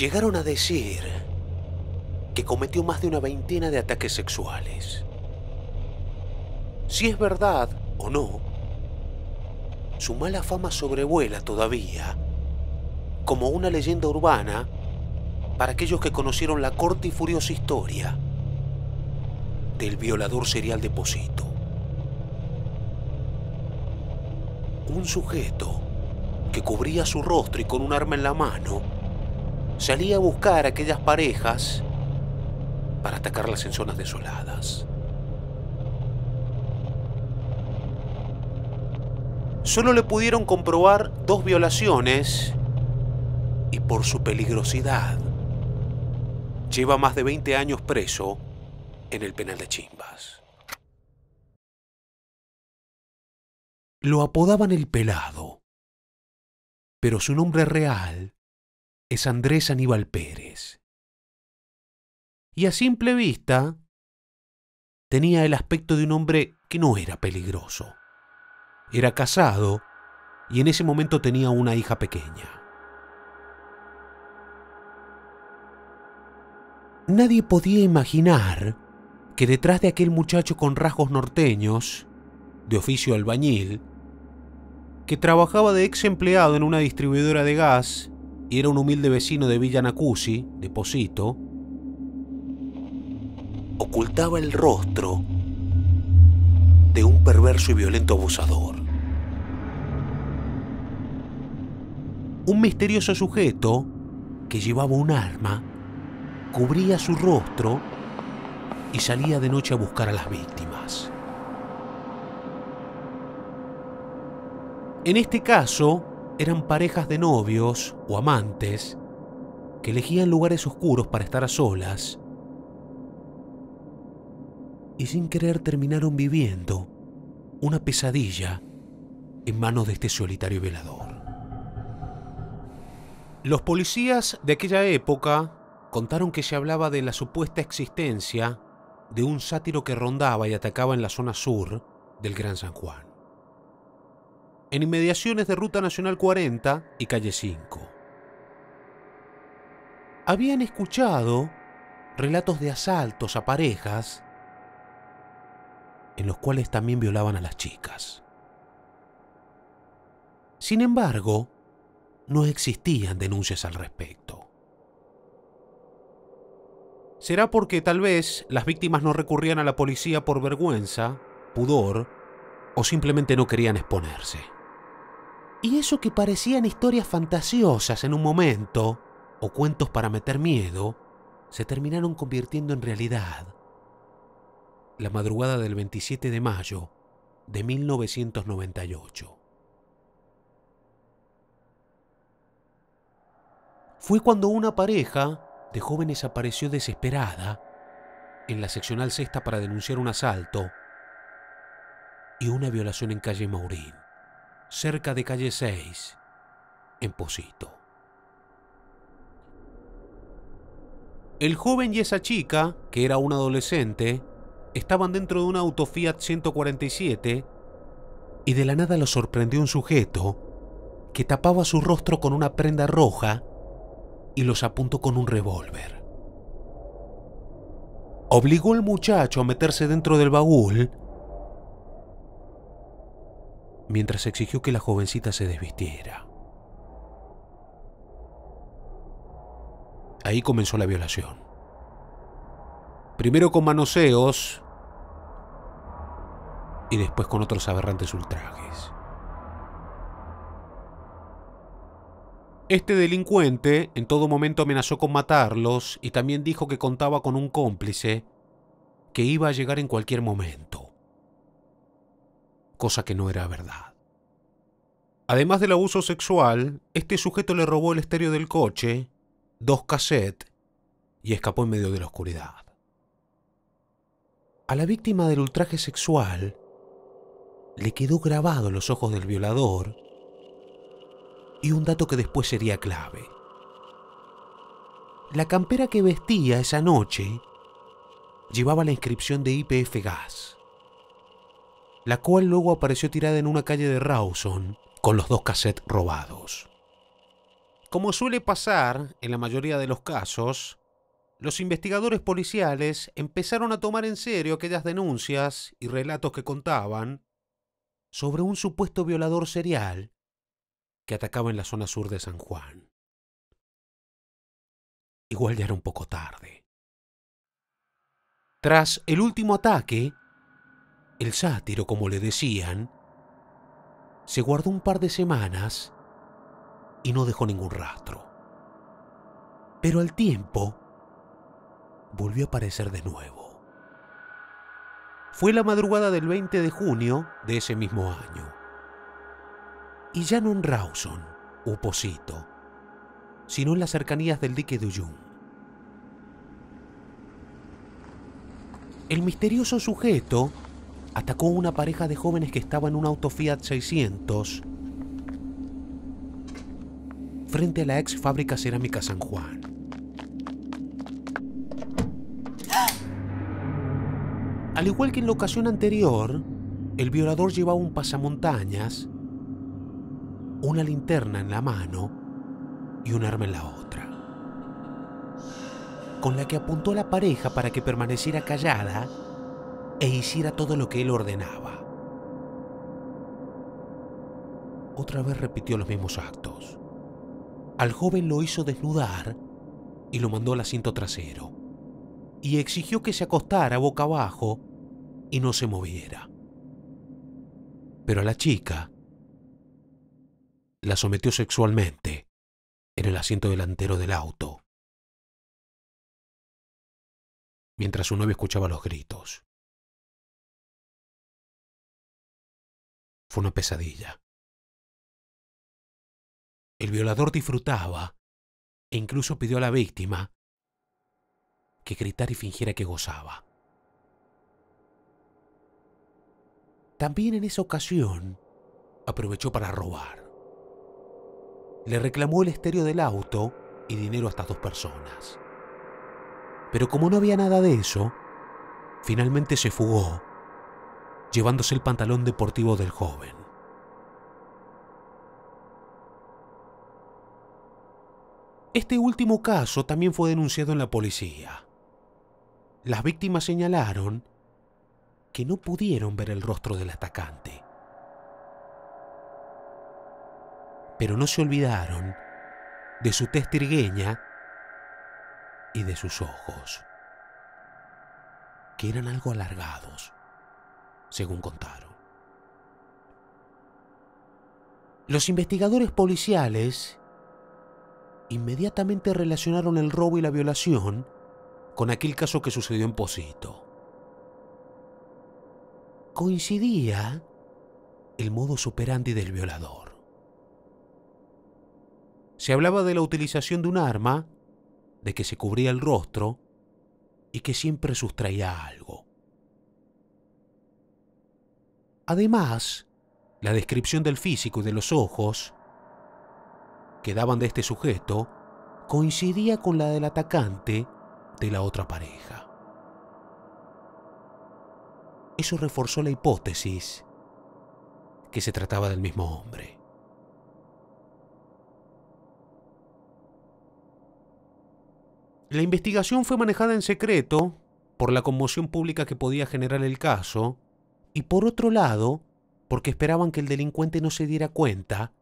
Llegaron a decir que cometió más de una veintena de ataques sexuales. Si es verdad o no, su mala fama sobrevuela todavía como una leyenda urbana para aquellos que conocieron la corta y furiosa historia del violador serial de Posito. Un sujeto que cubría su rostro y con un arma en la mano salía a buscar a aquellas parejas para atacarlas en zonas desoladas. Solo le pudieron comprobar dos violaciones y por su peligrosidad lleva más de 20 años preso en el penal de Chimbas. Lo apodaban el pelado, pero su nombre real es Andrés Aníbal Pérez. Y a simple vista, tenía el aspecto de un hombre que no era peligroso. Era casado y en ese momento tenía una hija pequeña. Nadie podía imaginar que detrás de aquel muchacho con rasgos norteños, de oficio albañil, que trabajaba de ex empleado en una distribuidora de gas y era un humilde vecino de Villa Nacusi, de Posito, ocultaba el rostro de un perverso y violento abusador. Un misterioso sujeto que llevaba un arma cubría su rostro y salía de noche a buscar a las víctimas. En este caso, eran parejas de novios o amantes que elegían lugares oscuros para estar a solas y sin querer terminaron viviendo una pesadilla en manos de este solitario velador. Los policías de aquella época contaron que se hablaba de la supuesta existencia de un sátiro que rondaba y atacaba en la zona sur del Gran San Juan en inmediaciones de Ruta Nacional 40 y Calle 5. Habían escuchado relatos de asaltos a parejas en los cuales también violaban a las chicas. Sin embargo, no existían denuncias al respecto. Será porque tal vez las víctimas no recurrían a la policía por vergüenza, pudor o simplemente no querían exponerse. Y eso que parecían historias fantasiosas en un momento, o cuentos para meter miedo, se terminaron convirtiendo en realidad. La madrugada del 27 de mayo de 1998. Fue cuando una pareja de jóvenes apareció desesperada en la seccional sexta para denunciar un asalto y una violación en calle Maurín cerca de calle 6, en Posito. El joven y esa chica, que era un adolescente, estaban dentro de un auto Fiat 147 y de la nada los sorprendió un sujeto que tapaba su rostro con una prenda roja y los apuntó con un revólver. Obligó al muchacho a meterse dentro del baúl mientras exigió que la jovencita se desvistiera. Ahí comenzó la violación. Primero con manoseos y después con otros aberrantes ultrajes. Este delincuente en todo momento amenazó con matarlos y también dijo que contaba con un cómplice que iba a llegar en cualquier momento cosa que no era verdad. Además del abuso sexual, este sujeto le robó el estéreo del coche, dos cassettes y escapó en medio de la oscuridad. A la víctima del ultraje sexual le quedó grabado en los ojos del violador y un dato que después sería clave. La campera que vestía esa noche llevaba la inscripción de IPF Gas la cual luego apareció tirada en una calle de Rawson con los dos cassettes robados. Como suele pasar en la mayoría de los casos, los investigadores policiales empezaron a tomar en serio aquellas denuncias y relatos que contaban sobre un supuesto violador serial que atacaba en la zona sur de San Juan. Igual ya era un poco tarde. Tras el último ataque, el sátiro como le decían, se guardó un par de semanas y no dejó ningún rastro. Pero al tiempo, volvió a aparecer de nuevo. Fue la madrugada del 20 de junio de ese mismo año. Y ya no en Rawson, Uposito, sino en las cercanías del dique de Uyun. El misterioso sujeto atacó a una pareja de jóvenes que estaba en un auto Fiat 600 frente a la ex fábrica cerámica San Juan. Al igual que en la ocasión anterior, el violador llevaba un pasamontañas, una linterna en la mano y un arma en la otra, con la que apuntó a la pareja para que permaneciera callada e hiciera todo lo que él ordenaba. Otra vez repitió los mismos actos. Al joven lo hizo desnudar y lo mandó al asiento trasero, y exigió que se acostara boca abajo y no se moviera. Pero a la chica la sometió sexualmente en el asiento delantero del auto, mientras su novio escuchaba los gritos. Fue una pesadilla. El violador disfrutaba e incluso pidió a la víctima que gritara y fingiera que gozaba. También en esa ocasión aprovechó para robar. Le reclamó el estéreo del auto y dinero a estas dos personas. Pero como no había nada de eso, finalmente se fugó llevándose el pantalón deportivo del joven. Este último caso también fue denunciado en la policía. Las víctimas señalaron que no pudieron ver el rostro del atacante. Pero no se olvidaron de su tez y de sus ojos, que eran algo alargados según contaron. Los investigadores policiales inmediatamente relacionaron el robo y la violación con aquel caso que sucedió en Posito. Coincidía el modo operandi del violador. Se hablaba de la utilización de un arma, de que se cubría el rostro y que siempre sustraía algo. Además, la descripción del físico y de los ojos que daban de este sujeto coincidía con la del atacante de la otra pareja. Eso reforzó la hipótesis que se trataba del mismo hombre. La investigación fue manejada en secreto por la conmoción pública que podía generar el caso y por otro lado, porque esperaban que el delincuente no se diera cuenta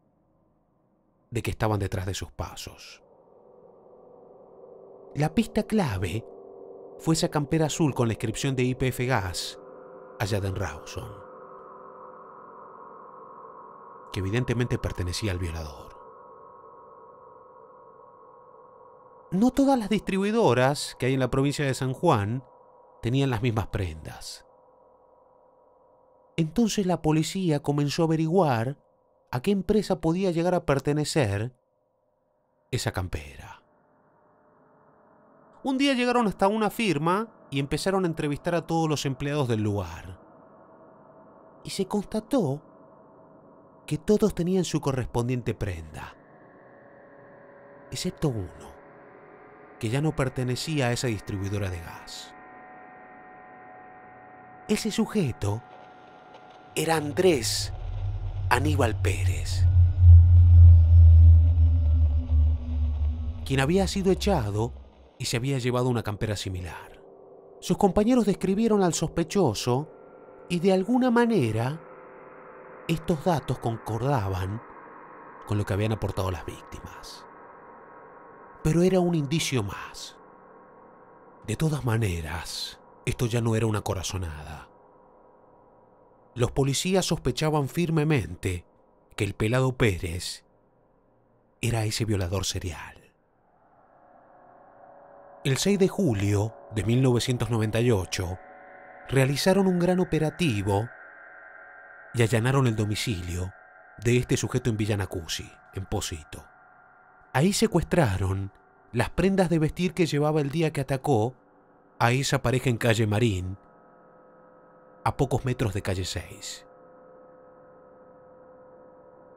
de que estaban detrás de sus pasos. La pista clave fue esa campera azul con la inscripción de IPF Gas allá de Rawson, que evidentemente pertenecía al violador. No todas las distribuidoras que hay en la provincia de San Juan tenían las mismas prendas. Entonces la policía comenzó a averiguar a qué empresa podía llegar a pertenecer esa campera. Un día llegaron hasta una firma y empezaron a entrevistar a todos los empleados del lugar. Y se constató que todos tenían su correspondiente prenda, excepto uno, que ya no pertenecía a esa distribuidora de gas. Ese sujeto era Andrés Aníbal Pérez, quien había sido echado y se había llevado una campera similar. Sus compañeros describieron al sospechoso y de alguna manera estos datos concordaban con lo que habían aportado las víctimas. Pero era un indicio más. De todas maneras, esto ya no era una corazonada los policías sospechaban firmemente que el pelado Pérez era ese violador serial. El 6 de julio de 1998 realizaron un gran operativo y allanaron el domicilio de este sujeto en Villanacusi, en Posito. Ahí secuestraron las prendas de vestir que llevaba el día que atacó a esa pareja en calle Marín a pocos metros de calle 6.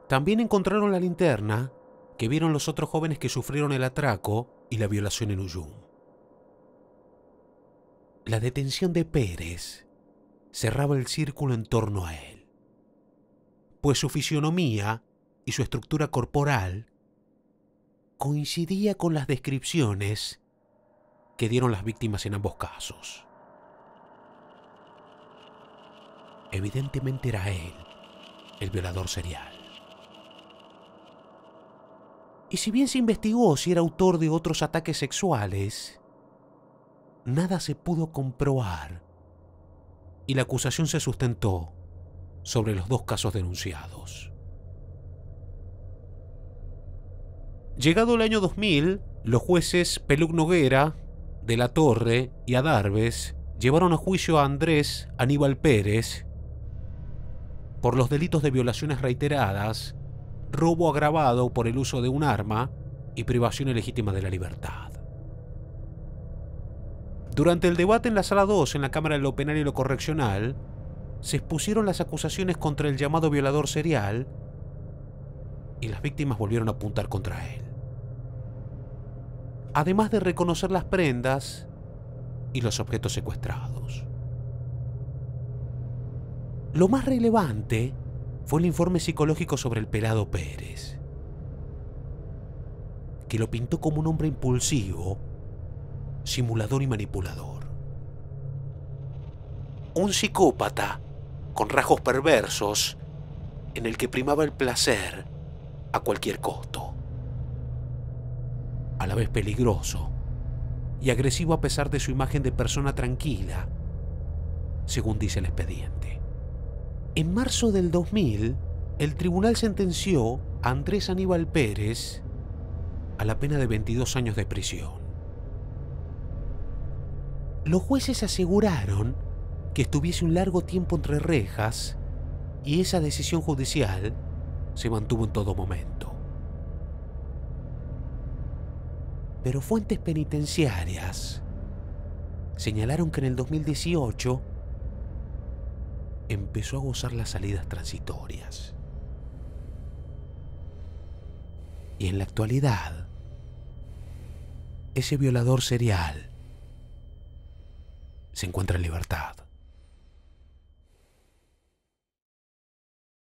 También encontraron la linterna que vieron los otros jóvenes que sufrieron el atraco y la violación en Uyum. La detención de Pérez cerraba el círculo en torno a él, pues su fisionomía y su estructura corporal coincidía con las descripciones que dieron las víctimas en ambos casos. Evidentemente era él, el violador serial. Y si bien se investigó si era autor de otros ataques sexuales, nada se pudo comprobar y la acusación se sustentó sobre los dos casos denunciados. Llegado el año 2000, los jueces Peluc Noguera, De la Torre y Adarves llevaron a juicio a Andrés Aníbal Pérez por los delitos de violaciones reiteradas, robo agravado por el uso de un arma y privación ilegítima de la libertad. Durante el debate en la sala 2, en la Cámara de lo Penal y lo Correccional, se expusieron las acusaciones contra el llamado violador serial y las víctimas volvieron a apuntar contra él. Además de reconocer las prendas y los objetos secuestrados. Lo más relevante fue el informe psicológico sobre el pelado Pérez, que lo pintó como un hombre impulsivo, simulador y manipulador. Un psicópata con rasgos perversos en el que primaba el placer a cualquier costo. A la vez peligroso y agresivo a pesar de su imagen de persona tranquila, según dice el expediente. En marzo del 2000, el tribunal sentenció a Andrés Aníbal Pérez a la pena de 22 años de prisión. Los jueces aseguraron que estuviese un largo tiempo entre rejas y esa decisión judicial se mantuvo en todo momento. Pero fuentes penitenciarias señalaron que en el 2018 empezó a gozar las salidas transitorias. Y en la actualidad, ese violador serial se encuentra en libertad.